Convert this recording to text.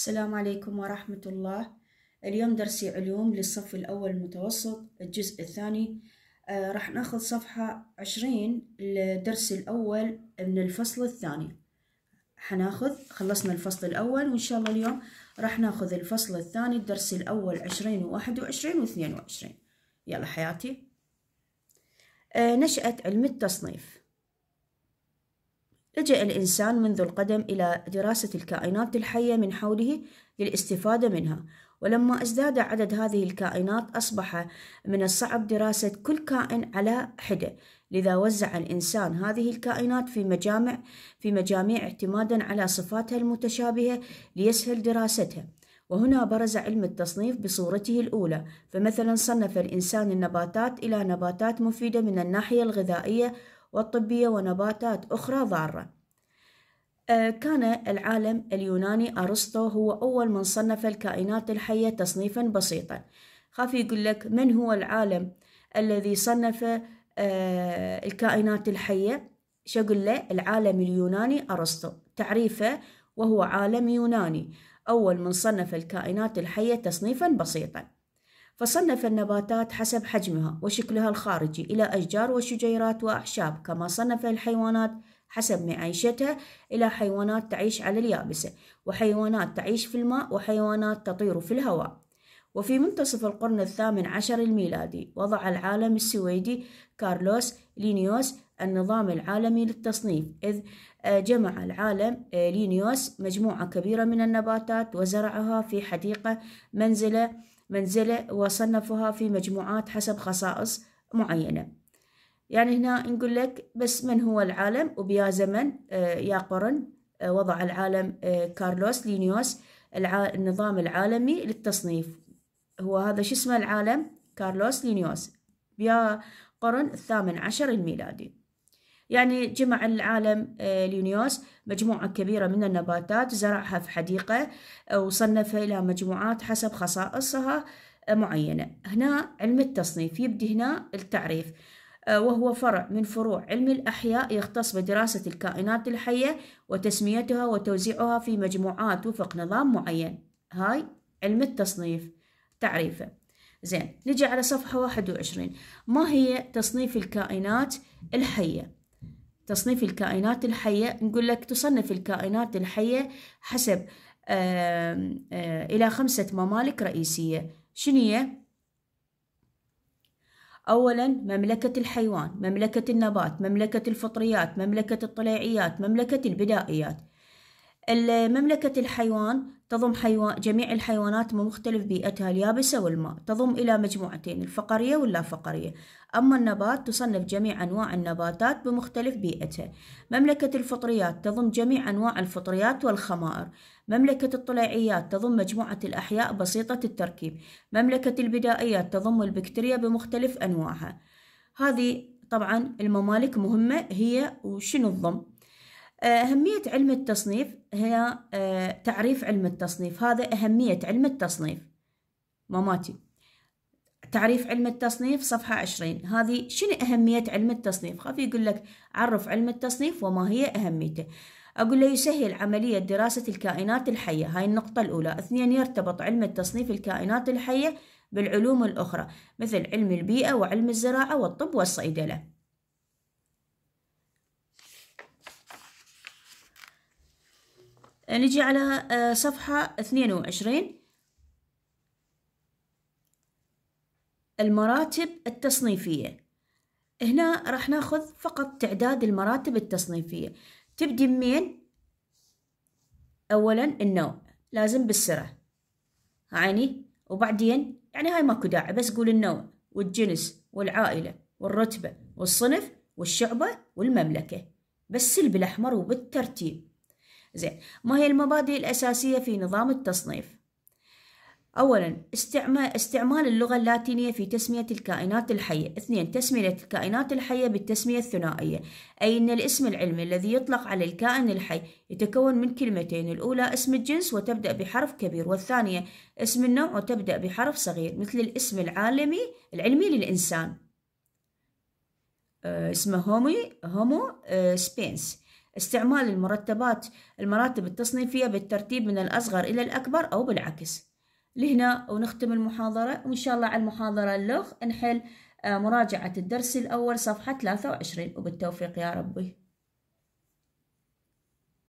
السلام عليكم ورحمة الله اليوم درسي علوم للصف الأول المتوسط الجزء الثاني آه راح ناخذ صفحة عشرين الدرس الأول من الفصل الثاني حناخذ خلصنا الفصل الأول وإن شاء الله اليوم راح ناخذ الفصل الثاني الدرس الأول عشرين وواحد وعشرين واثنين وعشرين يلا حياتي آه نشأة علم التصنيف لجأ الإنسان منذ القدم إلى دراسة الكائنات الحية من حوله للاستفادة منها ولما ازداد عدد هذه الكائنات أصبح من الصعب دراسة كل كائن على حدة لذا وزع الإنسان هذه الكائنات في مجامع في مجاميع اعتمادا على صفاتها المتشابهة ليسهل دراستها وهنا برز علم التصنيف بصورته الأولى فمثلا صنف الإنسان النباتات إلى نباتات مفيدة من الناحية الغذائية والطبية ونباتات أخرى ضارة آه، كان العالم اليوناني أرسطو هو أول من صنف الكائنات الحية تصنيفا بسيطا خاف يقول لك من هو العالم الذي صنف آه، الكائنات الحية شقول له العالم اليوناني أرسطو تعريفه وهو عالم يوناني أول من صنف الكائنات الحية تصنيفا بسيطا فصنف النباتات حسب حجمها وشكلها الخارجي إلى أشجار وشجيرات وأعشاب كما صنف الحيوانات حسب معيشتها إلى حيوانات تعيش على اليابسة وحيوانات تعيش في الماء وحيوانات تطير في الهواء وفي منتصف القرن الثامن عشر الميلادي وضع العالم السويدي كارلوس لينيوس النظام العالمي للتصنيف إذ آه، جمع العالم آه، لينيوس مجموعة كبيرة من النباتات وزرعها في حديقة منزلة منزلة وصنفها في مجموعات حسب خصائص معينة يعني هنا نقول لك بس من هو العالم وبيا زمن آه، يا قرن وضع العالم كارلوس لينيوس النظام العالمي للتصنيف هو هذا شو اسمه العالم كارلوس لينيوس بيا قرن الثامن عشر الميلادي يعني جمع العالم آه، ليونيوس مجموعة كبيرة من النباتات زرعها في حديقة وصنفها إلى مجموعات حسب خصائصها آه، معينة هنا علم التصنيف يبدي هنا التعريف آه، وهو فرع من فروع علم الأحياء يختص بدراسة الكائنات الحية وتسميتها وتوزيعها في مجموعات وفق نظام معين هاي علم التصنيف تعريفه زين نجي على صفحة 21 ما هي تصنيف الكائنات الحية تصنيف الكائنات الحية نقول لك تصنف الكائنات الحية حسب آه، إلى خمسة ممالك رئيسية شنية أولا مملكة الحيوان مملكة النبات مملكة الفطريات مملكة الطليعيات مملكة البدائيات مملكة الحيوان تضم حيوان جميع الحيوانات بمختلف بيئتها اليابسة والماء تضم إلى مجموعتين الفقرية واللا فقرية أما النبات تصنف جميع أنواع النباتات بمختلف بيئتها مملكة الفطريات تضم جميع أنواع الفطريات والخمائر مملكة الطليعيات تضم مجموعة الأحياء بسيطة التركيب مملكة البدائيات تضم البكتيريا بمختلف أنواعها هذه طبعا الممالك مهمة هي وشنو الضم آه، أهمية علم التصنيف هي آه، تعريف علم التصنيف هذا أهمية علم التصنيف ماماتي تعريف علم التصنيف صفحة 20 هذه شنو أهمية علم التصنيف خاف يقول لك عرف علم التصنيف وما هي أهميته أقول له يسهل عملية دراسة الكائنات الحية هاي النقطة الأولى اثنين يرتبط علم التصنيف الكائنات الحية بالعلوم الأخرى مثل علم البيئة وعلم الزراعة والطب والصيدلة نجي على آه، صفحة اثنين وعشرين المراتب التصنيفية هنا راح ناخذ فقط تعداد المراتب التصنيفية تبدي من أولا النوع لازم بالسرعة عيني وبعدين يعني هاي ماكو داعي بس قول النوع والجنس والعائلة والرتبة والصنف والشعبة والمملكة بس البالأحمر وبالترتيب زين ما هي المبادئ الأساسية في نظام التصنيف أولا استعمال اللغة اللاتينية في تسمية الكائنات الحية اثنين تسمية الكائنات الحية بالتسمية الثنائية أي أن الاسم العلمي الذي يطلق على الكائن الحي يتكون من كلمتين الأولى اسم الجنس وتبدأ بحرف كبير والثانية اسم النوع وتبدأ بحرف صغير مثل الاسم العالمي العلمي للإنسان آه، اسمه هومي هومو آه، سبينس استعمال المرتبات المراتب التصنيفية بالترتيب من الأصغر إلى الأكبر أو بالعكس لهنا ونختم المحاضرة وإن شاء الله على المحاضرة اللغ نحل آه، مراجعة الدرس الأول صفحة 23 وبالتوفيق يا ربي